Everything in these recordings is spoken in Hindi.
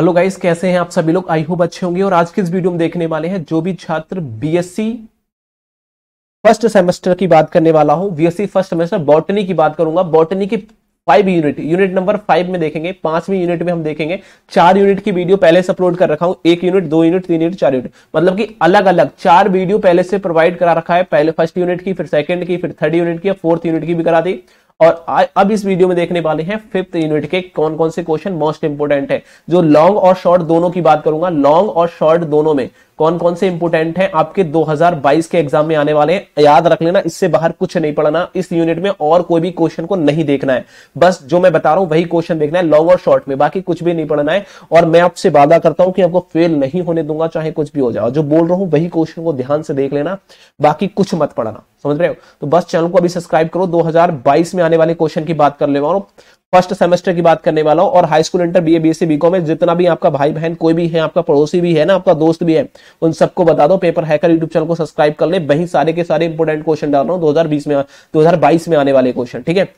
हेलो गाइस कैसे हैं आप सभी लोग आई होप अच्छे होंगे और आज के इस वीडियो में देखने वाले हैं जो भी छात्र बीएससी फर्स्ट सेमेस्टर की बात करने वाला हूं बीएससी फर्स्ट सेमेस्टर बॉटनी की बात करूंगा बॉटनी की five unit unit number five में देखेंगे पांचवी यूनिट में हम देखेंगे चार यूनिट की वीडियो पहले से अपलोड कर रखा हूं एक यूनिट दो यूनिट तीन यूनिट चार यूनिट मतलब कि अलग अलग चार वीडियो पहले से प्रोवाइड करा रखा है पहले फर्स्ट यूनिट की फिर सेकंड की फिर थर्ड यूनिट की फोर्थ यूनिट की भी करा दी और आ, अब इस वीडियो में देखने वाले हैं फिफ्थ यूनिट के कौन कौन से क्वेश्चन मोस्ट इंपोर्टेंट है जो लॉन्ग और शॉर्ट दोनों की बात करूंगा लॉन्ग और शॉर्ट दोनों में कौन कौन से इंपोर्टेंट हैं आपके 2022 के एग्जाम में आने वाले हैं याद रख लेना इससे बाहर कुछ नहीं पढ़ना इस यूनिट में और कोई भी क्वेश्चन को नहीं देखना है बस जो मैं बता रहा हूं वही क्वेश्चन देखना है लॉन्ग और शॉर्ट में बाकी कुछ भी नहीं पढ़ना है और मैं आपसे वादा करता हूं कि आपको फेल नहीं होने दूंगा चाहे कुछ भी हो जाओ जो बोल रहा हूं वही क्वेश्चन को ध्यान से देख लेना बाकी कुछ मत पढ़ना समझ रहे हो तो बस चैनल को अभी सब्सक्राइब करो 2022 में आने वाले क्वेश्चन की बात कर ले फर्स्ट सेमेस्टर की बात करने वाला हूं और high school inter BA BSc BCom में जितना भी आपका भाई बहन कोई भी है आपका पड़ोसी भी है ना आपका दोस्त भी है उन सबको बता दो पेपर हैकर यूट्यूब चैनल को सब्सक्राइब कर ले वही सारे के सारे इंपोर्टेंट क्वेश्चन डाल रहा हूँ दो में दो में आने वाले क्वेश्चन ठीक है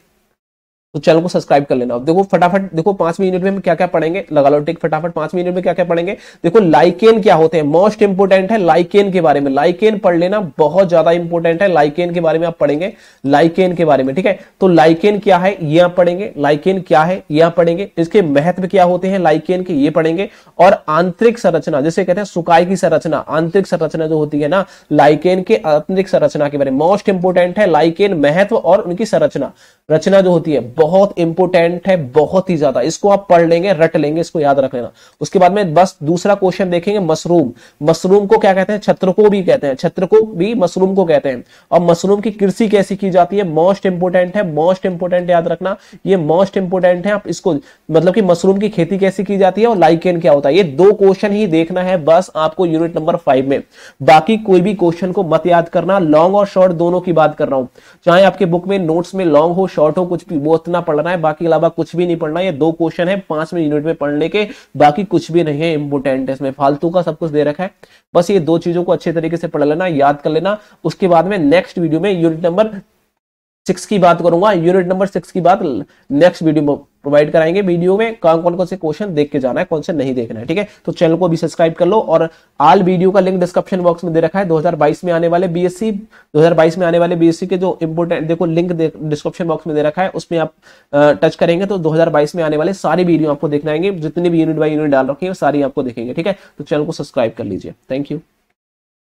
तो चैनल को सब्सक्राइब कर लेना देखो फटाफट देखो पांच मिनट में क्या क्या पढ़ेंगे लगा लो टिक फटाफट पांच मिनट में क्या क्या पढ़ेंगे देखो लाइकेन क्या होते हैं मोस्ट इंपोर्टेंट है लाइकेन के बारे में लाइकेन पढ़ लेना बहुत ज्यादा इंपोर्टेंट है लाइकेन के बारे में आप पढ़ेंगे लाइकेन के बारे में ठीक है तो लाइकेन क्या है ये आप पढ़ेंगे लाइकेन क्या है यह पढ़ेंगे इसके महत्व क्या होते हैं लाइकेन के ये पढ़ेंगे और आंतरिक संरचना जैसे कहते हैं सुकाई की संरचना आंतरिक संरचना जो होती है ना लाइकेन के आंतरिक संरचना के बारे में मोस्ट इंपोर्टेंट है लाइकेन महत्व और उनकी संरचना रचना जो होती है बहुत इंपोर्टेंट है बहुत ही ज्यादा इसको आप पढ़ लेंगे रट लेंगे इसको याद रख लेना उसके बाद में बस दूसरा क्वेश्चन देखेंगे मशरूम मशरूम को क्या कहते हैं छत्र को भी कहते हैं छत्र को भी मशरूम को कहते हैं और मशरूम की कृषि कैसी की जाती है मोस्ट इंपोर्टेंट है मोस्ट इंपोर्टेंट याद रखना ये मोस्ट इंपोर्टेंट है आप इसको मतलब कि मशरूम की खेती कैसी की जाती है और लाइकेन क्या होता है ये दो क्वेश्चन ही देखना है बस आपको यूनिट नंबर फाइव में बाकी कोई भी क्वेश्चन को मत याद करना लॉन्ग और शॉर्ट दोनों की बात कर रहा हूं चाहे आपके बुक में नोट्स में लॉन्ग हो शॉर्ट हो कुछ भी बहुत इतना पढ़ना है बाकी अलावा कुछ भी नहीं पढ़ना ये दो क्वेश्चन है पांच यूनिट में पढ़ने के बाकी कुछ भी नहीं है इंपोर्टेंट इसमें फालतू का सब कुछ दे रखा है बस ये दो चीजों को अच्छे तरीके से पढ़ लेना याद कर लेना उसके बाद में नेक्स्ट वीडियो में यूनिट नंबर सिक्स की बात करूंगा यूनिट नंबर सिक्स की बात नेक्स्ट वीडियो में प्रोवाइड कराएंगे वीडियो में कौन कौन कौन से क्वेश्चन देख के जाना है कौन से नहीं देखना है ठीक है तो चैनल को भी सब्सक्राइब कर लो और आल वीडियो का लिंक डिस्क्रिप्शन बॉक्स में दे रखा है 2022 में आने वाले बीएससी 2022 में आने वाले बीएससी के जो इंपोर्टेंट देखो लिंक डिस्क्रिप्शन बॉक्स में दे रखा है उसमें आप टच करेंगे तो दो में आने वाले सारी वीडियो आपको देखना आएंगे जितने भी यूनिट बाई यूनिट डाल रखेंगे सारी आपको देखेंगे ठीक है तो चैनल को सब्सक्राइब कर लीजिए थैंक यू